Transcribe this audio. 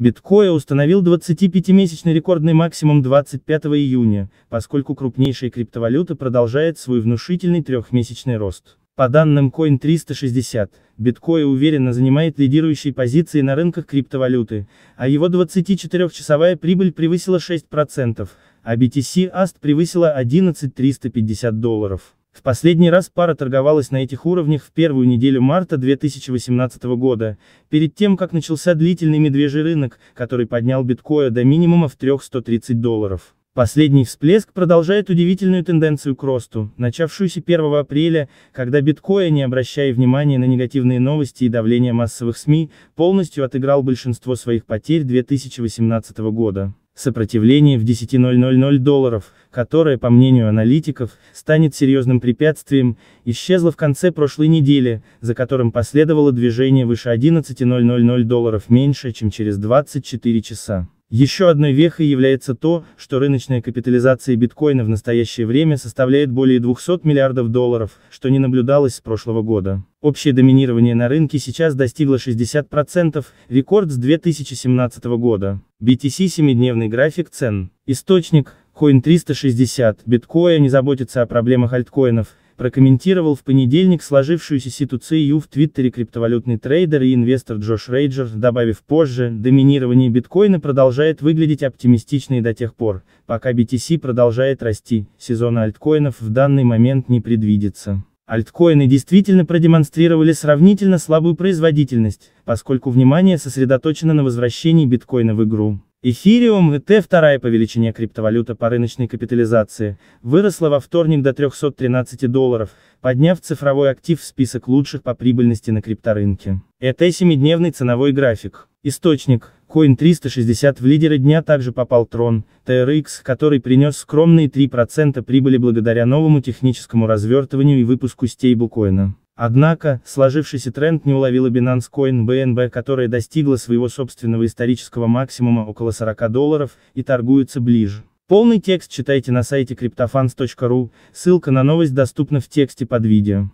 Биткоин установил 25-месячный рекордный максимум 25 июня, поскольку крупнейшая криптовалюта продолжает свой внушительный трехмесячный рост. По данным Coin360, биткоин уверенно занимает лидирующие позиции на рынках криптовалюты, а его 24-часовая прибыль превысила 6%, а BTC Ast превысила 11 350 долларов. В последний раз пара торговалась на этих уровнях в первую неделю марта 2018 года, перед тем как начался длительный медвежий рынок, который поднял биткоя до минимума в 3130 долларов. Последний всплеск продолжает удивительную тенденцию к росту, начавшуюся 1 апреля, когда биткоин, не обращая внимания на негативные новости и давление массовых СМИ, полностью отыграл большинство своих потерь 2018 года сопротивление в 10.000 долларов, которое, по мнению аналитиков, станет серьезным препятствием, исчезло в конце прошлой недели, за которым последовало движение выше 11.000 долларов меньше, чем через 24 часа. Еще одной вехой является то, что рыночная капитализация биткоина в настоящее время составляет более 200 миллиардов долларов, что не наблюдалось с прошлого года. Общее доминирование на рынке сейчас достигло 60%, рекорд с 2017 года. BTC семидневный график цен. Источник, Coin360, Биткоин не заботится о проблемах альткоинов, прокомментировал в понедельник сложившуюся ситуацию в Твиттере криптовалютный трейдер и инвестор Джош Рейджер, добавив позже, доминирование биткоина продолжает выглядеть оптимистичной до тех пор, пока BTC продолжает расти, сезона альткоинов в данный момент не предвидится. Альткоины действительно продемонстрировали сравнительно слабую производительность, поскольку внимание сосредоточено на возвращении биткоина в игру. Эфириум, ЭТ, вторая по величине криптовалюта по рыночной капитализации, выросла во вторник до 313 долларов, подняв цифровой актив в список лучших по прибыльности на крипторынке. Это семидневный ценовой график. Источник. Coin360 в лидеры дня также попал Tron, TRX, который принес скромные 3% прибыли благодаря новому техническому развертыванию и выпуску стейблкоина. Однако, сложившийся тренд не уловила Binance Coin BNB, которая достигла своего собственного исторического максимума около 40 долларов и торгуется ближе. Полный текст читайте на сайте cryptofans.ru, ссылка на новость доступна в тексте под видео.